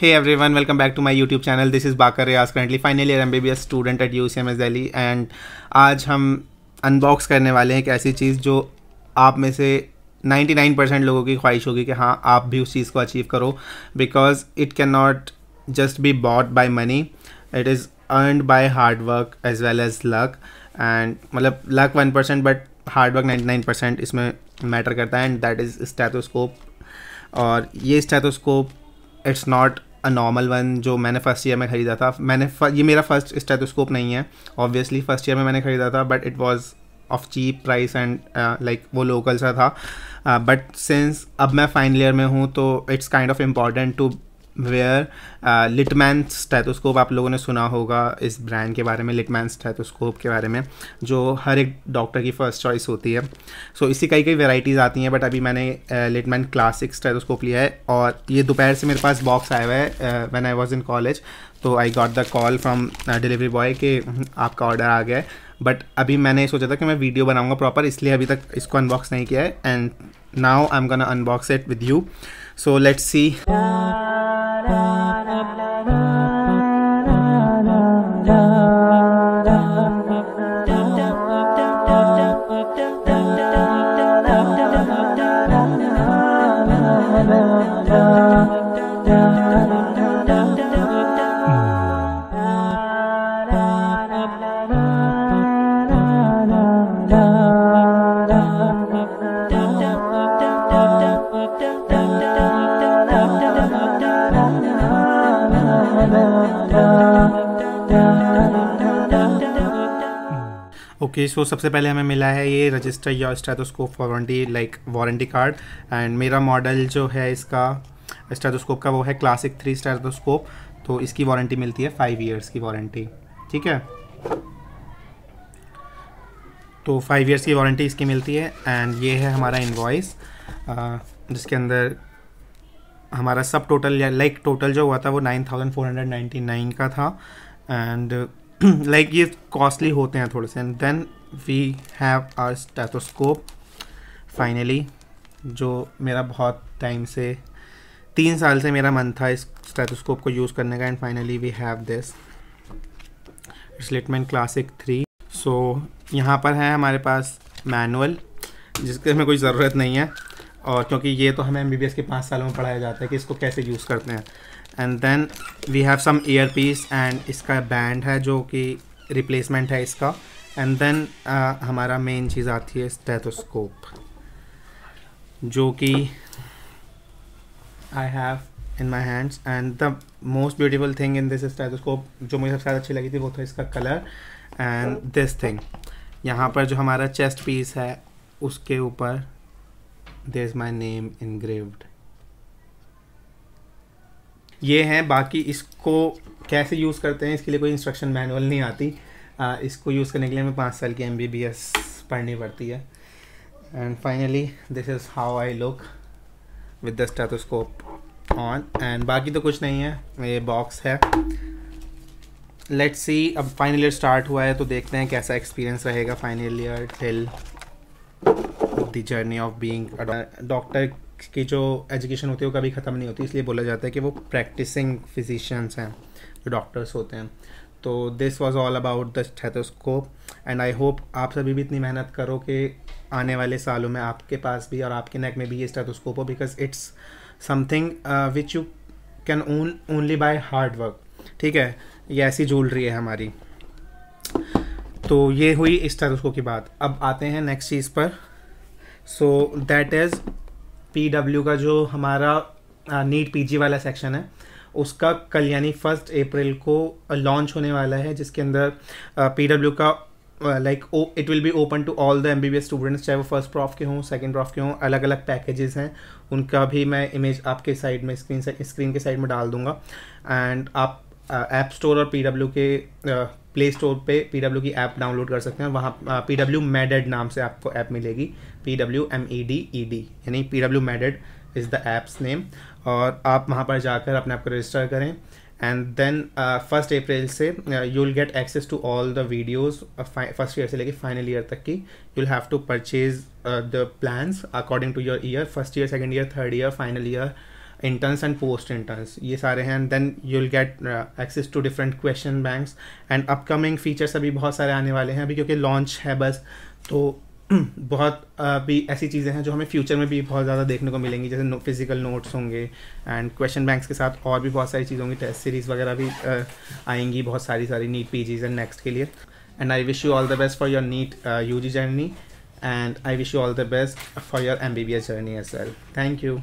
Hey everyone, welcome back to my YouTube channel. This is Bakar Riaz, currently final year MBBS student at UCMS Delhi and आज हम unbox करने वाले हैं एक ऐसी चीज़ जो आप में से 99 परसेंट लोगों की ख्वाहिश होगी कि हाँ आप भी उस चीज़ को अचीव करो because it can not just be bought by money it is earned by hard work as well as luck and मतलब luck one percent but hard work ninety nine percent इसमें मैटर करता है and that is stethoscope और ये stethoscope it's not a normal one जो मैंने first year में ख़रीदा था मैंने ये मेरा फर्स्ट स्टेथोस्कोप नहीं है ऑब्वियसली फर्स्ट ईयर में मैंने ख़रीदा था but it was of cheap price and like वो लोकल सा था बट uh, सिंस अब मैं फाइनल ईयर में हूँ तो it's kind of important to wear Littmann stethoscope आप लोगों ने सुना होगा इस ब्रांड के बारे में लिटमैन स्टैथोस्कोप के बारे में जो हर एक डॉक्टर की फ़र्स्ट चॉइस होती है सो so, इसी कई कई वेराइटीज़ आती हैं बट अभी मैंने लिटमैन क्लासिक स्टैथोस्कोप लिया है और ये दोपहर से मेरे पास बॉक्स आया हुआ है when I was in college तो I got the call from delivery boy कि हम्म, आपका ऑर्डर आ गया है बट अभी मैंने सोचा था कि मैं वीडियो बनाऊंगा प्रॉपर इसलिए अभी तक इसको अनबॉक्स नहीं किया है and now I am gonna unbox it with you so let's see okay okay, so so सबसे पहले हमें मिला है ये रजिस्टर या stethoscope warranty like warranty card and मेरा मॉडल जो है इसका स्टेथोस्कोप का वो है क्लासिक थ्री स्टेथोस्कोप तो इसकी वारंटी मिलती है फाइव इयर्स की वारंटी ठीक है तो फाइव इयर्स की वारंटी इसकी मिलती है एंड ये है हमारा इन्वाइस uh, जिसके अंदर हमारा सब टोटल लाइक टोटल जो हुआ था वो nine thousand four hundred ninety nine का था एंड लाइक ये कॉस्टली होते हैं थोड़े से and then we have our stethoscope finally जो मेरा बहुत टाइम से तीन साल से मेरा मन था इस स्टेथोस्कोप को यूज़ करने का and finally we have this Littmann classic three so यहाँ पर है हमारे पास मैनुअल जिसके हमें कोई ज़रूरत नहीं है और क्योंकि ये तो हमें एम के पाँच सालों में पढ़ाया जाता है कि इसको कैसे यूज़ करते हैं and then we have some ear piece and इसका बैंड है जो कि रिप्लेसमेंट है इसका एंड देन uh, हमारा मेन चीज़ आती है स्टेथोस्कोप जो कि I have in my hands and the most beautiful thing in this stethoscope जो मुझे सबसे ज़्यादा अच्छी लगी थी वो था इसका कलर एंड दिस थिंग यहाँ पर जो हमारा चेस्ट पीस है उसके ऊपर there's my name engraved ये हैं बाकी इसको कैसे यूज़ करते हैं इसके लिए कोई इंस्ट्रक्शन मैनुअल नहीं आती आ, इसको यूज़ करने के लिए हमें पाँच साल की एम बी बी एस पढ़नी पड़ती है and finally this is how I look with the stethoscope on and बाकी तो कुछ नहीं है ये बॉक्स है लेट्स सी अब फाइनल ईयर स्टार्ट हुआ है तो देखते हैं कैसा एक्सपीरियंस रहेगा final year till of the journey of being doctor की जो एजुकेशन होती है वो कभी ख़त्म नहीं होती इसलिए बोला जाता है कि वो प्रैक्टिसिंग फिजिशियंस हैं जो डॉक्टर्स होते हैं तो this was all about the stethoscope and I hope आप सभी भी इतनी मेहनत करो कि आने वाले सालों में आपके पास भी और आपके नेक में भी ये स्टेथोस्कोप हो because it's something which you can own only by hard work ठीक है ये ऐसी ज्वेलरी है हमारी तो ये हुई इस स्टेथोस्कोप की बात अब आते हैं नेक्स्ट चीज़ पर so that is P W का जो हमारा नीट पी जी वाला सेक्शन है उसका कल यानी फर्स्ट अप्रैल को लॉन्च होने वाला है जिसके अंदर पी डब्ल्यू का like it will be open to all the M B B S students चाहे वो फर्स्ट प्रॉफ के हों सेकेंड प्रॉफ के हों अलग अलग पैकेजेस हैं उनका भी मैं इमेज आपके साइड में स्क्रीन स्क्रीन के साइड में डाल दूंगा एंड आप ऐप स्टोर और पी के प्ले स्टोर पे पी की ऐप डाउनलोड कर सकते हैं वहाँ पी डब्ल्यू मेडेड नाम से आपको ऐप मिलेगी P W M E D E D यानी P W MedEd is the app's name और आप वहाँ पर जाकर अपने आप को रजिस्टर करें एंड देन फर्स्ट अप्रैल से you will get access to all the videos first year से लेकर फाइनल ईयर तक की you will have to purchase the plans according to your year first year second year third year final year interns and post interns ये सारे हैं and then you will get access to different question banks and upcoming features अभी बहुत सारे आने वाले हैं अभी क्योंकि लॉन्च है बस तो बहुत uh, भी ऐसी चीज़ें हैं जो हमें फ्यूचर में भी बहुत ज़्यादा देखने को मिलेंगी जैसे फिजिकल नोट्स होंगे एंड क्वेश्चन बैंक्स के साथ और भी बहुत सारी चीज़ें होंगी टेस्ट सीरीज़ वगैरह भी uh, आएंगी बहुत सारी सारी NEET P Gs and next के लिए and I wish you all the best for your NEET U G journey you all the best for your M B B S journey as well. Thank you